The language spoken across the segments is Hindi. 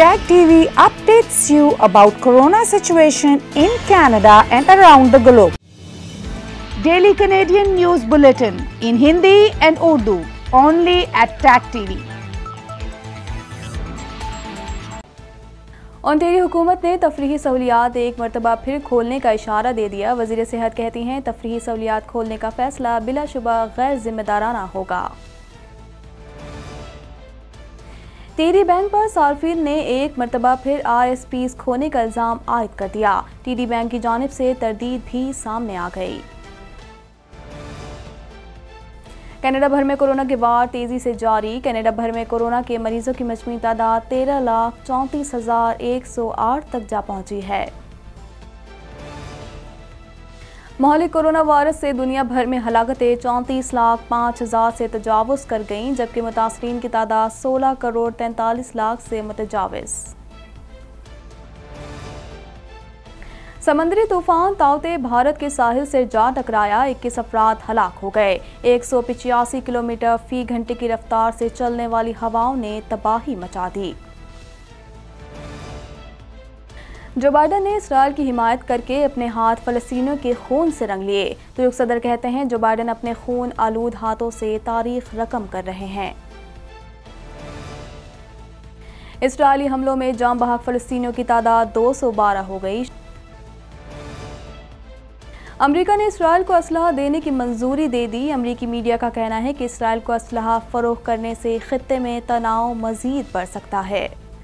Tag TV updates you about corona situation in Canada and around the globe. Daily Canadian News Bulletin in Hindi and Urdu only at Tag TV. Ontario हुकूमत ने तफरी सहूलियात एक मरतबा फिर खोलने का इशारा दे दिया वजीर सेहत कहती हैं तफरी सहूलियात खोलने का फैसला बिलाशुबा गैर जिम्मेदाराना होगा टीडी बैंक पर सार्फिन ने एक मरतबा फिर आरएसपीस खोने का इल्ज़ाम आयद कर दिया टीडी बैंक की जानब से तरदीद भी सामने आ गई कनाडा भर में कोरोना के वार तेजी से जारी कनाडा भर में कोरोना के मरीजों की मजमू तादाद तेरह लाख चौंतीस हजार एक सौ आठ तक जा पहुंची है माहौल कोरोना वायरस से दुनिया भर में हलाकतें चौंतीस लाख पाँच हज़ार से तजावज़ कर गईं जबकि मुतासरीन की तादाद सोलह करोड़ तैंतालीस लाख से मुतजावज़ समंदरी तूफान तावते भारत के साहिल से जा टकराया इक्कीस अफराद हलाक हो गए एक किलोमीटर फी घंटे की रफ्तार से चलने वाली हवाओं ने तबाही मचा दी जो बाइडन ने इसराइल की हिमायत करके अपने हाथ फलस्तीनियों के खून से रंग लिए तो युग सदर कहते हैं जो बाइडन अपने खून आलूद हाथों से तारीख रकम कर रहे हैं इसराइली हमलों में जाम बहाक फलस्तीनियों की तादाद 212 हो गई अमेरिका ने इसराइल को असलाह देने की मंजूरी दे दी अमरीकी मीडिया का कहना है कि इसराइल को असलाह फरोख करने से ख़त्े में तनाव मज़ीद बढ़ सकता है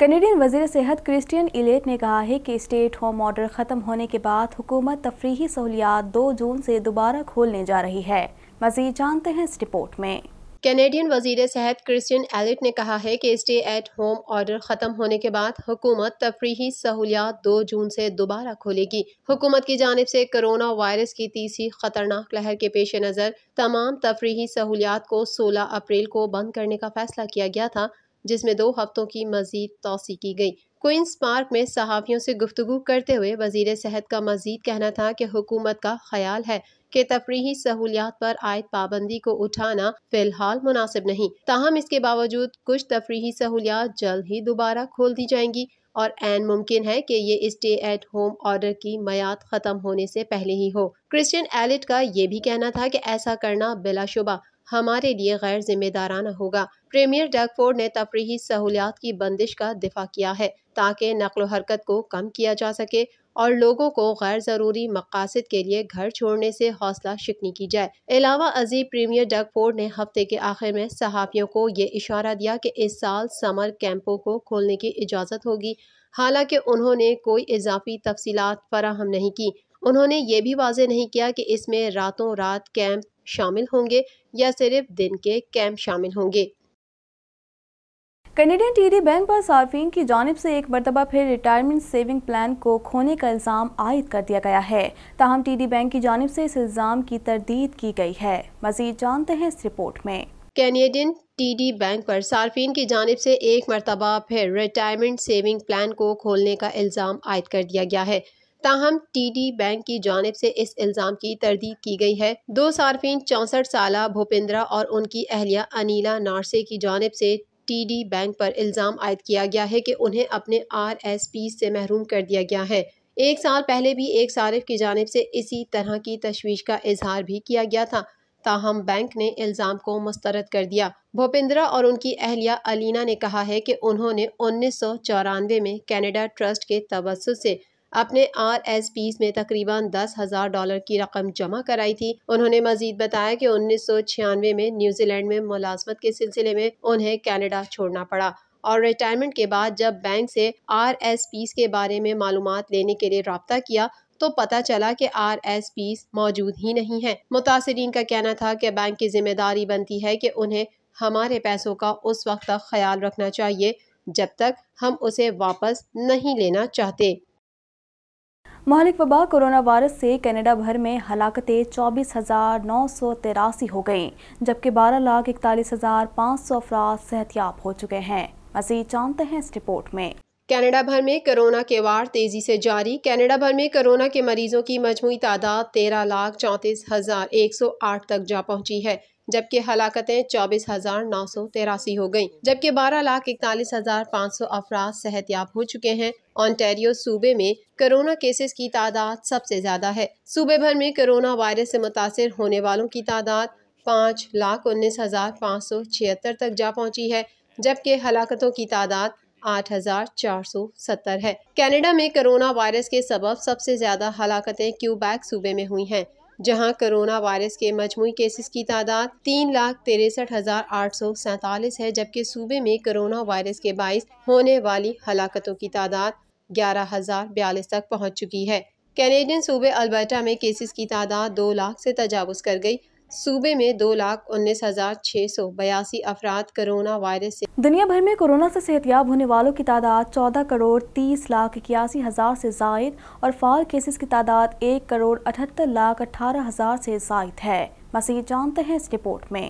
कनेडियन वजी सेहत क्रिस्टियन इलेट ने कहा है कि स्टेट होम ऑर्डर ख़त्म होने के बाद हुकूमत तफरी सहूलियात दो जून से दोबारा खोलने जा रही है मजीद जानते हैं इस रिपोर्ट में कैनेडियन वजीर सेहत क्रिस्टियन एलिट ने कहा है कि स्टे एट होम ऑर्डर ख़त्म होने के बाद हुकूमत तफरी सहूलियात दो जून से दोबारा खोलेगी हुकूमत की जानब से कोरोना वायरस की तीसरी खतरनाक लहर के पेश नज़र तमाम तफरी सहूलियात को सोलह अप्रैल को बंद करने का फैसला किया गया था जिसमें दो हफ्तों की मजीद तोसी की गई क्वींस पार्क में सहाफ़ियों से गुफ्तु करते हुए वजीर सेहत का मजीद कहना था कि हुकूमत का ख्याल है कि तफरी सहूलियात पर आयद पाबंदी को उठाना फिलहाल मुनासिब नहीं ताहम इसके बावजूद कुछ तफरी सहूलियात जल्द ही दोबारा खोल दी जाएंगी और एन मुमकिन है कि ये स्टे एट होम ऑर्डर की मैयाद ख़त्म होने से पहले ही हो क्रिश्चियन एलिट का ये भी कहना था कि ऐसा करना बिलाशुबा हमारे लिए गैर जिम्मेदाराना होगा प्रीमियर डगफोर्ड ने तफरी सहूलियात की बंदिश का दिफा किया है ताकि नकल हरकत को कम किया जा सके और लोगों को गैर ज़रूरी मकासद के लिए घर छोड़ने से हौसला शिकनी की जाए अलावा अजीब प्रीमियर डग फोर्ड ने हफ्ते के आखिर में सहाफ़ियों को ये इशारा दिया कि इस साल समर कैंपों को खोलने की इजाज़त होगी हालांकि उन्होंने कोई इजाफी तफसीत फराहम नहीं की उन्होंने ये भी वाजे नहीं किया कि इसमें रातों रात कैंप शामिल होंगे या सिर्फ दिन के कैंप शामिल होंगे कैनेडियन टीडी बैंक पर सार्फिन की जानब से एक मरतबा फिर रिटायरमेंट सेविंग प्लान को खोने का इल्ज़ाम आयद कर दिया गया है ताहम टीडी बैंक की जानब से इस इल्ज़ाम की तरदीद की गई है मजीद जानते हैं इस रिपोर्ट में कैनेडियन टीडी बैंक पर सार्फिन की जानब से एक मरतबा फिर रिटायरमेंट सेविंग प्लान को खोलने का इल्ज़ाम आयद कर दिया गया है ताहम टी डी बैंक की जानब से इस इल्ज़ाम की तरदीद की गई है दो सार्फिन चौंसठ साल भूपेंद्रा और उनकी अहलिया अनिला नारसे की जानब से डी बैंक पर इल्ज़ाम आयद किया गया है कि उन्हें अपने आर एस पी से महरूम कर दिया गया है एक साल पहले भी एक सारिफ की जानब से इसी तरह की तशवीश का इजहार भी किया गया था ताहम बैंक ने इल्ज़ाम को मुस्तरद कर दिया भूपेंद्रा और उनकी अहलिया अलीना ने कहा है कि उन्होंने उन्नीस सौ चौरानवे में कैनेडा ट्रस्ट के तबस से अपने आर एस पीस में तकरीबन दस हज़ार डॉलर की रकम जमा कराई थी उन्होंने मजीद बताया कि उन्नीस सौ छियानवे में न्यूजीलैंड में मुलाजमत के सिलसिले में उन्हें कैनेडा छोड़ना पड़ा और रिटायरमेंट के बाद जब बैंक से आर एस पीस के बारे में मालूम लेने के लिए रबता किया तो पता चला कि आर एस पीस मौजूद ही नहीं है मुतासरीन का कहना था कि बैंक की जिम्मेदारी बनती है कि उन्हें हमारे पैसों का उस वक्त तक ख्याल रखना चाहिए जब तक हम उसे वापस नहीं लेना चाहते महलिक वबा कोरोना वायरस से कनाडा भर में हलाकतें चौबीस हज़ार नौ सौ तिरासी हो गईं जबकि बारह लाख इकतालीस हज़ार पाँच सौ अफराद सेहतियाब हो चुके हैं मजीद जानते हैं इस रिपोर्ट में कनाडा भर में कोरोना के वार तेजी से जारी कनाडा भर में कोरोना के मरीजों की मजमू तादाद तेरह लाख चौंतीस हज़ार एक सौ आठ तक जा पहुंची है जबकि हलाकतें चौबीस हज़ार नौ सौ तिरासी हो गयी जबकि बारह लाख इकतालीस हज़ार पाँच सौ अफराद याब हो चुके हैं ऑनटेरियो सूबे में कोरोना केसेस की तादाद सबसे ज़्यादा है सूबे भर में कोरोना वायरस से मुतासर होने वालों की तादाद पाँच लाख उन्नीस हज़ार पाँच सौ छिहत्तर तक जा पहुँची है जबकि हलाकतों की तादाद आठ हजार चार सौ सत्तर है कैनेडा में कोरोना वायरस के सबब सबसे ज्यादा हलाकतें क्यूबैक सूबे में हुई हैं जहां कोरोना वायरस के मजमू केसेस की तादाद तीन लाख तिरसठ हज़ार आठ सौ सैतालीस है जबकि सूबे में कोरोना वायरस के बायस होने वाली हलाकतों की तादाद ग्यारह हज़ार बयालीस तक पहुँच चुकी है कैनेडियन सूबे अल्बर्टा में केसेस की तादाद दो लाख से तजावज़ कर गई सूबे में दो लाख उन्नीस हजार छः सौ बयासी अफराद कोरोना वायरस से दुनिया भर में कोरोना से सेहतियाब होने वालों की तादाद चौदह करोड़ तीस लाख इक्यासी हजार से जायद और फाल केसेस की तादाद एक करोड़ अठहत्तर लाख अठारह हजार से जायद है मसीह जानते हैं इस रिपोर्ट में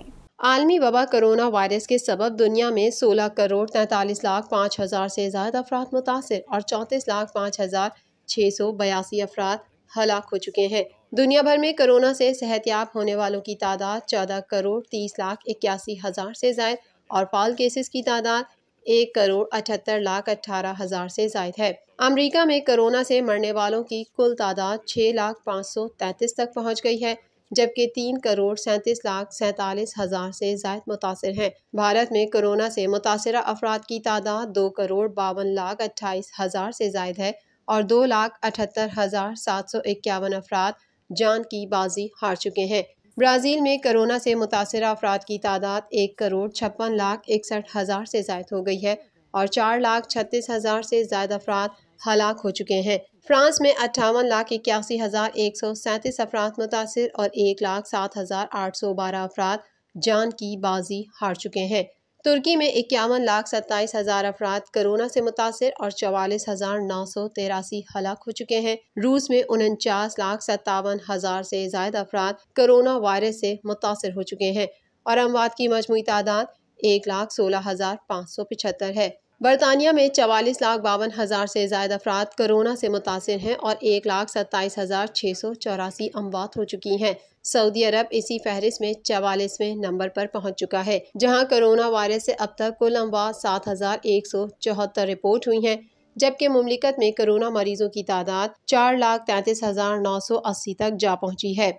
आलमी वबा कोरोना वायरस के सबब दुनिया में 16 करोड़ तैंतालीस लाख पाँच हज़ार से ज़्यादा अफराद मुतासर और चौंतीस लाख पाँच हज़ार छः सौ बयासी अफराद हलाक हो चुके हैं दुनिया भर में कोरोना से सेहतियाब होने वालों की तादाद चौदह करोड़ तीस लाख इक्यासी हज़ार से जायद और फाल केसेस की तादाद एक करोड़ अठहत्तर लाख अट्ठारह हज़ार से जायद है अमेरिका में कोरोना से मरने वालों की कुल तादाद छः लाख पाँच सौ तैंतीस तक पहुँच गई है जबकि तीन करोड़ सैंतीस लाख सैंतालीस हज़ार से जायद मुतासर हैं भारत में कोरोना से मुतासर अफराद की तादाद दो करोड़ बावन लाख अट्ठाईस हज़ार से जायद है और दो लाख अठहत्तर हज़ार सात सौ इक्यावन अफराद जान की बाजी हार चुके हैं ब्राज़ील में कोरोना से मुतासर अफराद की तादाद एक करोड़ छप्पन लाख इकसठ हज़ार से जायद हो गई है और चार लाख छत्तीस हज़ार से जायद अफराद हलाक हो चुके हैं फ्रांस में अट्ठावन लाख इक्यासी हज़ार एक सौ सैंतीस अफराद मुतासर और एक लाख सात हज़ार आठ सौ बारह अफराद जान की बाजी हार चुके हैं तुर्की में इक्यावन लाख सत्ताईस हज़ार अफराद कोरोना से मुतासर और चवालीस हज़ार नौ सौ तिरासी हलाक हो चुके हैं रूस में उनचास लाख सत्तावन हज़ार से जायद अफराद कोरोना वायरस से मुतासर हो चुके हैं और अमवात की मजमू तादाद एक लाख सोलह हज़ार पाँच सौ पिछहत्तर है बरतानिया में चवालीस लाख बावन हज़ार से जायद अफराद कोरोना से मुतासर हैं और एक लाख सत्ताईस हज़ार छः सौ चौरासी अमवात हो चुकी हैं सऊदी अरब इसी फहरिस्त में चवालीसवें नंबर पर पहुंच चुका है जहां कोरोना वायरस से अब तक कुल अमवा सात हज़ार एक सौ चौहत्तर रिपोर्ट हुई हैं जबकि ममलिकत में कोरोना मरीजों की तादाद चार लाख तैतीस हज़ार नौ सौ अस्सी तक जा पहुंची है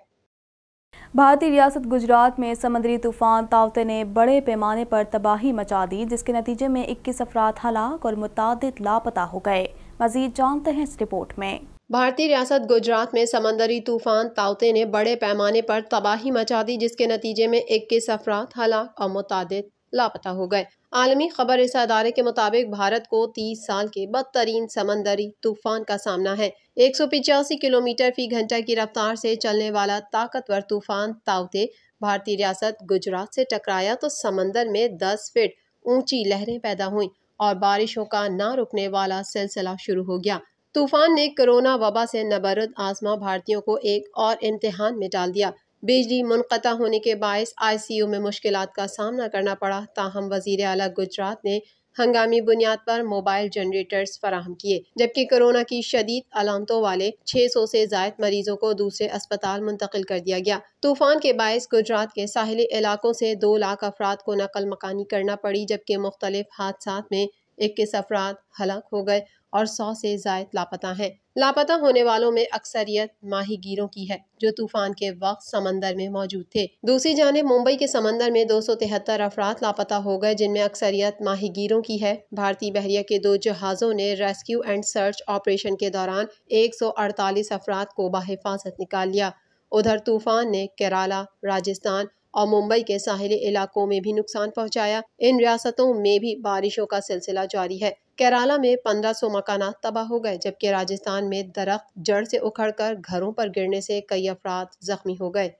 भारतीय रियासत गुजरात में समुद्री तूफान तावते ने बड़े पैमाने पर तबाही मचा दी जिसके नतीजे में इक्कीस अफराद हलाक और मुतद लापता हो गए मजीद जानते हैं इस रिपोर्ट में भारतीय रियासत गुजरात में समंदरी तूफान तावते ने बड़े पैमाने पर तबाही मचा दी जिसके नतीजे में इक्कीस अफराद हलाक और मुतद लापता हो गए आलमी खबर इस अदारे के मुताबिक भारत को 30 साल के बदतरीन समंदरी तूफान का सामना है एक किलोमीटर फी घंटा की रफ्तार से चलने वाला ताकतवर तूफान तावते भारतीय रियासत गुजरात से टकराया तो समंदर में 10 फीट ऊंची लहरें पैदा हुई और बारिशों का ना रुकने वाला सिलसिला शुरू हो गया तूफान ने कोरोना वबा से नबरद आजमा भारतीयों को एक और इम्तहान में डाल दिया बिजली मुनता होने के बायस आई सी यू में मुश्किल का सामना करना पड़ा ताहम वजीर अला गुजरात ने हंगामी बुनियाद पर मोबाइल जनरेटर्स फराहम किए जबकि कोरोना की शदीद अलामतों वाले 600 से जायद मरीजों को दूसरे अस्पताल मुंतकिल कर दिया गया तूफान के बायस गुजरात के साहली इलाकों से दो लाख अफराद को नकल मकानी करना पड़ी जबकि मुख्तलिफ हादसा में इक्कीस अफराद हलाक हो गए और सौ से जायद लापता हैं लापता होने वालों में अक्सरियत माही गिरों की है जो तूफान के वक्त समंदर में मौजूद थे दूसरी जानब मुंबई के समंदर में दो सौ तिहत्तर अफराद लापता हो गए जिनमें अक्सरियत माही गिरों की है भारतीय बहरिया के दो जहाज़ों ने रेस्क्यू एंड सर्च ऑपरेशन के दौरान एक सौ अड़तालीस अफराद को बाहिफाजत निकाल लिया उधर तूफान ने केराला राजस्थान और मुंबई के साहिली इलाकों में भी नुकसान पहुंचाया इन रियासतों में भी बारिशों का सिलसिला जारी है केरला में 1500 मकाना तबाह हो गए जबकि राजस्थान में दरख्त जड़ से उखड़कर घरों पर गिरने से कई अफराद जख्मी हो गए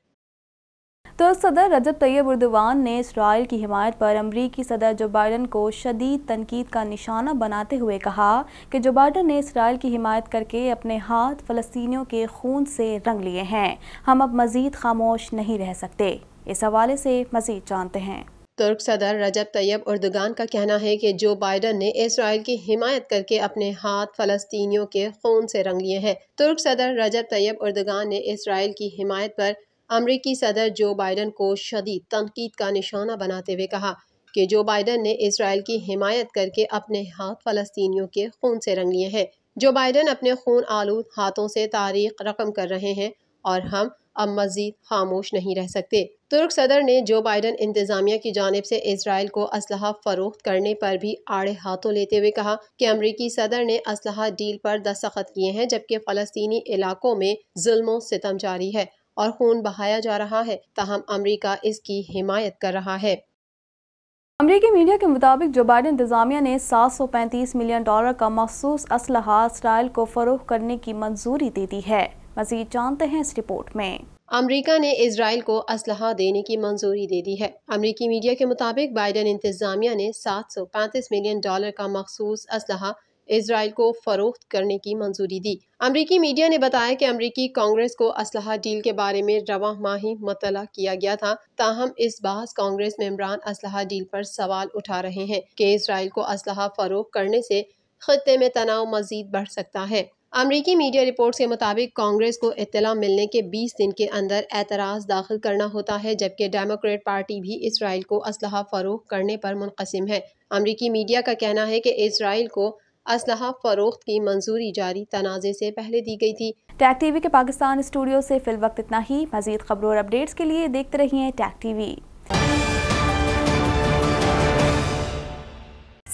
तो सदर रजब तैयब उर्दवान ने इसराइल की हिमायत पर अमरीकी सदर जो बाइडन को शदीद तनकीद का निशाना बनाते हुए कहा कि जो बाइडन ने इसराइल की हिमायत करके अपने हाथ फ़लस्तियों के खून से रंग लिए हैं हम अब मज़ीद खामोश नहीं रह सकते इस हवाले से मजीद जानते हैं तुर्क सदर रजब तैयब उर्दगान का कहना है कि जो बाइडन ने इसराइल की हिमायत करके अपने हाथ फलस्तीनियों के खून से रंग लिए हैं तुर्क सदर रजब तैयब उर्दगान ने इसराइल की हिमायत पर अमरीकी सदर जो बाइडन को शदीद तनकीद का निशाना बनाते हुए कहा कि जो बाइडन ने इसराइल की हिमायत करके अपने हाथ फलस्तीनियों के खून से रंग लिए हैं जो बाइडन अपने खून आलूद हाथों से तारीख रकम कर रहे हैं और हम अब मज़ीद खामोश नहीं रह सकते तुर्क सदर ने जो बाइडन इंतजामिया की जानब से इसराइल को इसलह फरोख्त करने पर भी आड़े हाथों लेते हुए कहा कि अमरीकी सदर ने असलहा डील पर दस्तखत किए हैं जबकि फ़लस्तनी इलाकों में जुल्म सितम जारी है और खून बहाया जा रहा है ताहम अमरीका इसकी हिमायत कर रहा है अमरीकी मीडिया के मुताबिक जो बाइडन इंतजामिया ने 735 मिलियन डॉलर का मखसूस असलहा इसराइल को फरोख करने की मंजूरी दे दी है मजीद जानते हैं इस रिपोर्ट में अमरीका ने इसराइल को असलहा देने की मंजूरी दे दी है अमरीकी मीडिया के मुताबिक बाइडन इंतजामिया ने सात सौ पैंतीस मिलियन डॉलर का मखसूस असलहा इसराइल को फरोख्त करने की मंजूरी दी अमरीकी मीडिया ने बताया कि अमरीकी कांग्रेस को असलहा डील के बारे में रवा माही मतला किया गया था ताहम इस बहस कांग्रेस मेम्बरान असलहा डील पर सवाल उठा रहे हैं कि इसराइल को असलहा फरोख करने से खत्े में तनाव मजीद बढ़ सकता है अमरीकी मीडिया रिपोर्ट्स के मुताबिक कांग्रेस को इतला मिलने के 20 दिन के अंदर एतराज़ दाखिल करना होता है जबकि डेमोक्रेट पार्टी भी इसराइल को असलहा फ़रोख करने पर मुनकसम है अमरीकी मीडिया का कहना है कि इसराइल को असलहा फ़रोख्त की मंजूरी जारी तनाज़े से पहले दी गई थी टैक टीवी के पाकिस्तान स्टूडियो से फिल वक्त इतना ही मजीद खबरों और अपडेट्स के लिए देखते रहिए टैक टीवी